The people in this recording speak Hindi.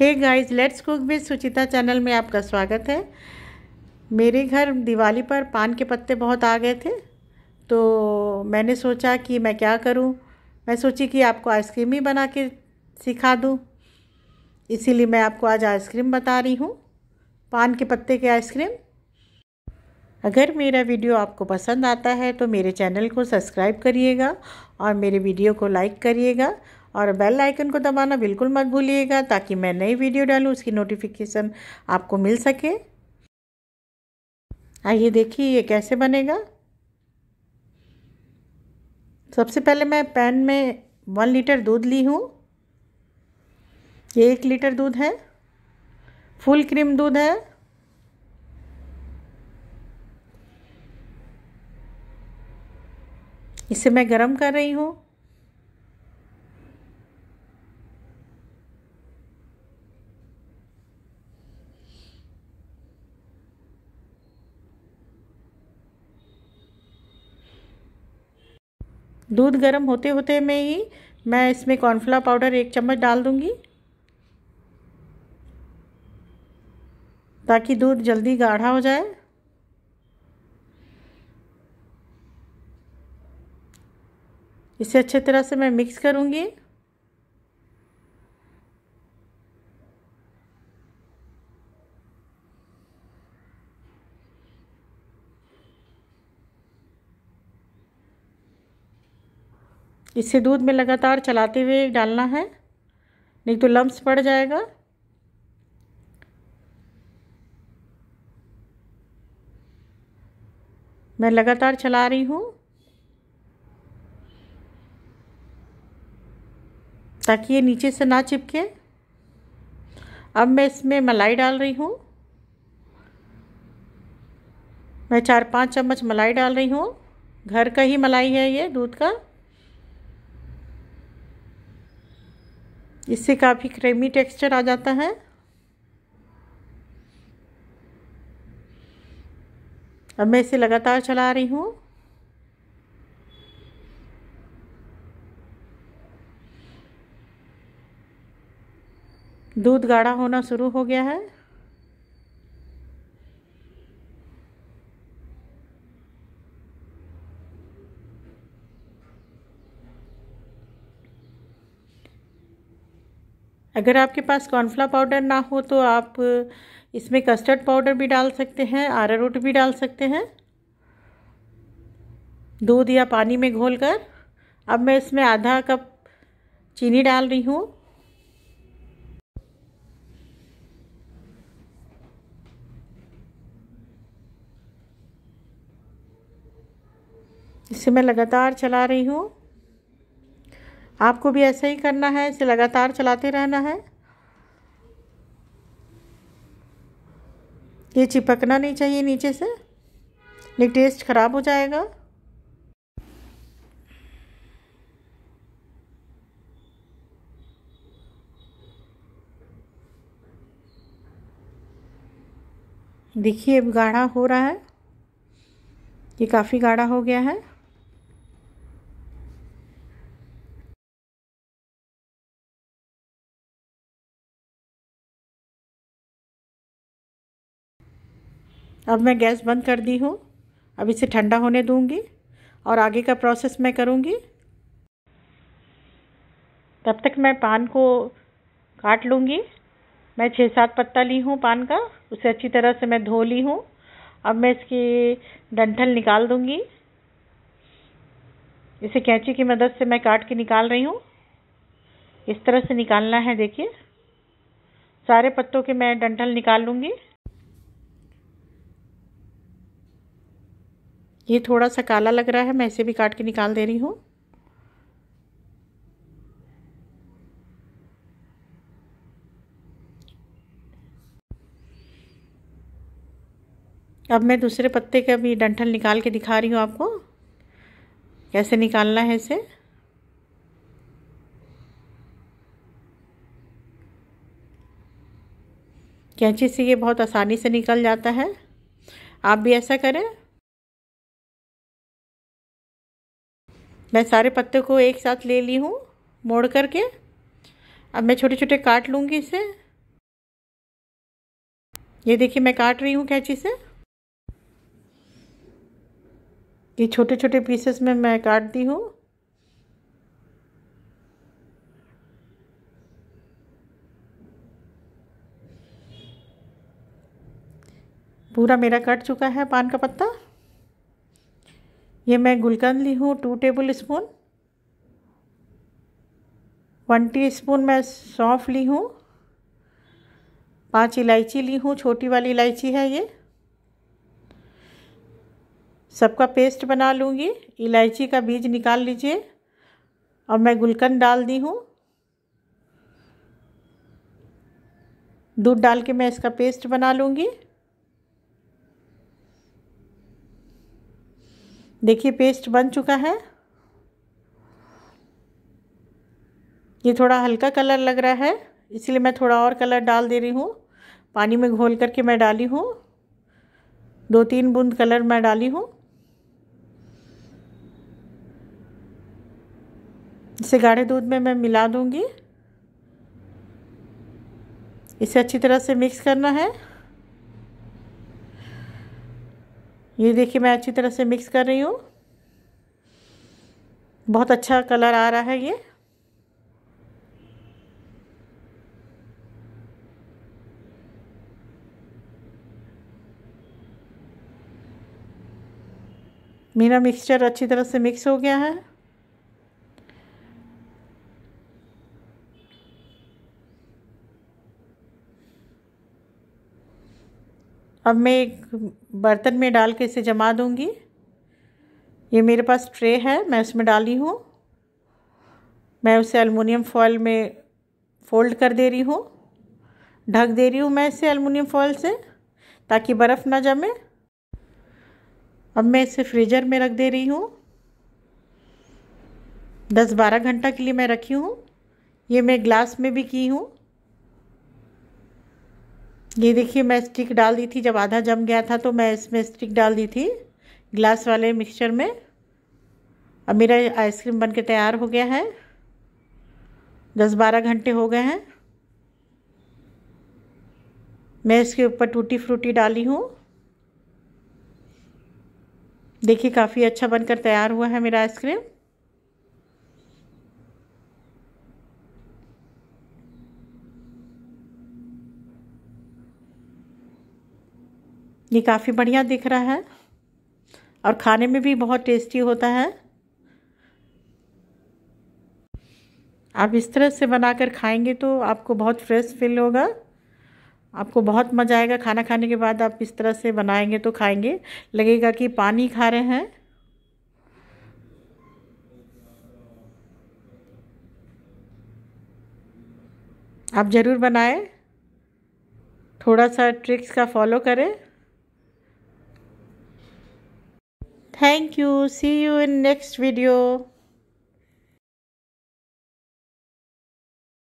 Hey guys let's cook with Suchita channel में आपका स्वागत है मेरे घर दिवाली पर पान के पत्ते बहुत आ गए थे तो मैंने सोचा कि मैं क्या करूं मैं सोची कि आपको आइसक्रीम ही बना के सिखा दूं इसीलिए मैं आपको आज आइसक्रीम बता रही हूं पान के पत्ते की आइसक्रीम अगर मेरा वीडियो आपको पसंद आता है तो मेरे चैनल को सब्सक्राइब करिएगा और मेरे वीडियो को लाइक करिएगा और बेल आइकन को दबाना बिल्कुल मत भूलिएगा ताकि मैं नई वीडियो डालूँ उसकी नोटिफिकेशन आपको मिल सके आइए देखिए ये कैसे बनेगा सबसे पहले मैं पैन में वन लीटर दूध ली हूँ ये एक लीटर दूध है फुल क्रीम दूध है इसे मैं गरम कर रही हूँ दूध गर्म होते होते में ही मैं इसमें कॉर्नफ्लावर पाउडर एक चम्मच डाल दूँगी ताकि दूध जल्दी गाढ़ा हो जाए इसे अच्छे तरह से मैं मिक्स करूँगी इसे दूध में लगातार चलाते हुए डालना है नहीं तो लम्ब पड़ जाएगा मैं लगातार चला रही हूँ ताकि ये नीचे से ना चिपके अब मैं इसमें मलाई डाल रही हूँ मैं चार पांच चम्मच मलाई डाल रही हूँ घर का ही मलाई है ये दूध का इससे काफ़ी क्रीमी टेक्सचर आ जाता है अब मैं इसे लगातार चला रही हूँ दूध गाढ़ा होना शुरू हो गया है अगर आपके पास कॉर्नफ्ला पाउडर ना हो तो आप इसमें कस्टर्ड पाउडर भी डाल सकते हैं रूट भी डाल सकते हैं दूध या पानी में घोलकर अब मैं इसमें आधा कप चीनी डाल रही हूँ इसे मैं लगातार चला रही हूँ आपको भी ऐसा ही करना है इसे लगातार चलाते रहना है ये चिपकना नहीं चाहिए नीचे से नहीं टेस्ट ख़राब हो जाएगा देखिए अब गाढ़ा हो रहा है ये काफ़ी गाढ़ा हो गया है अब मैं गैस बंद कर दी हूँ अब इसे ठंडा होने दूँगी और आगे का प्रोसेस मैं करूँगी तब तक मैं पान को काट लूँगी मैं छः सात पत्ता ली हूँ पान का उसे अच्छी तरह से मैं धो ली हूँ अब मैं इसकी डंठल निकाल दूँगी इसे कैंची की मदद से मैं काट के निकाल रही हूँ इस तरह से निकालना है देखिए सारे पत्तों के मैं डंठल निकाल लूँगी ये थोड़ा सा काला लग रहा है मैं इसे भी काट के निकाल दे रही हूँ अब मैं दूसरे पत्ते का भी डंठल निकाल के दिखा रही हूँ आपको कैसे निकालना है इसे कैंची से ये बहुत आसानी से निकल जाता है आप भी ऐसा करें मैं सारे पत्ते को एक साथ ले ली हूँ मोड़ करके अब मैं छोटे छोटे काट लूँगी इसे ये देखिए मैं काट रही हूँ कैंची से ये छोटे छोटे पीसेस में मैं काट दी हूँ पूरा मेरा कट चुका है पान का पत्ता ये मैं गुलकंद ली हूँ two tablespoon one teaspoon मैं सौंफ ली हूँ पांच इलायची ली हूँ छोटी वाली इलायची है ये सबका पेस्ट बना लूँगी इलायची का बीज निकाल लीजिए और मैं गुलकंद डाल दी हूँ दूध डाल के मैं इसका पेस्ट बना लूँगी देखिए पेस्ट बन चुका है ये थोड़ा हल्का कलर लग रहा है इसलिए मैं थोड़ा और कलर डाल दे रही हूँ पानी में घोल करके मैं डाली हूँ दो तीन बूंद कलर मैं डाली हूँ इसे गाढ़े दूध में मैं मिला दूंगी इसे अच्छी तरह से मिक्स करना है ये देखिए मैं अच्छी तरह से मिक्स कर रही हूँ बहुत अच्छा कलर आ रहा है ये मेरा मिक्सचर अच्छी तरह से मिक्स हो गया है अब मैं एक बर्तन में डाल के इसे जमा दूंगी ये मेरे पास ट्रे है मैं उसमें डाली हूँ मैं उसे अलमुनियम फॉल में फोल्ड कर दे रही हूँ ढक दे रही हूँ मैं इसे अलमुनियम फॉल से ताकि बर्फ़ ना जमे अब मैं इसे फ्रीजर में रख दे रही हूँ दस बारह घंटा के लिए मैं रखी हूँ ये मैं ग्लास में भी की हूँ ये देखिए मैं स्टिक डाल दी थी जब आधा जम गया था तो मैं इसमें स्टिक डाल दी थी ग्लास वाले मिक्सचर में अब मेरा आइसक्रीम बन के तैयार हो गया है दस बारह घंटे हो गए हैं मैं इसके ऊपर टूटी फ्रूटी डाली हूँ देखिए काफ़ी अच्छा बनकर तैयार हुआ है मेरा आइसक्रीम ये काफ़ी बढ़िया दिख रहा है और खाने में भी बहुत टेस्टी होता है आप इस तरह से बनाकर खाएंगे तो आपको बहुत फ्रेश फील होगा आपको बहुत मज़ा आएगा खाना खाने के बाद आप इस तरह से बनाएंगे तो खाएंगे लगेगा कि पानी खा रहे हैं आप ज़रूर बनाएं थोड़ा सा ट्रिक्स का फॉलो करें Thank you. See you in next video.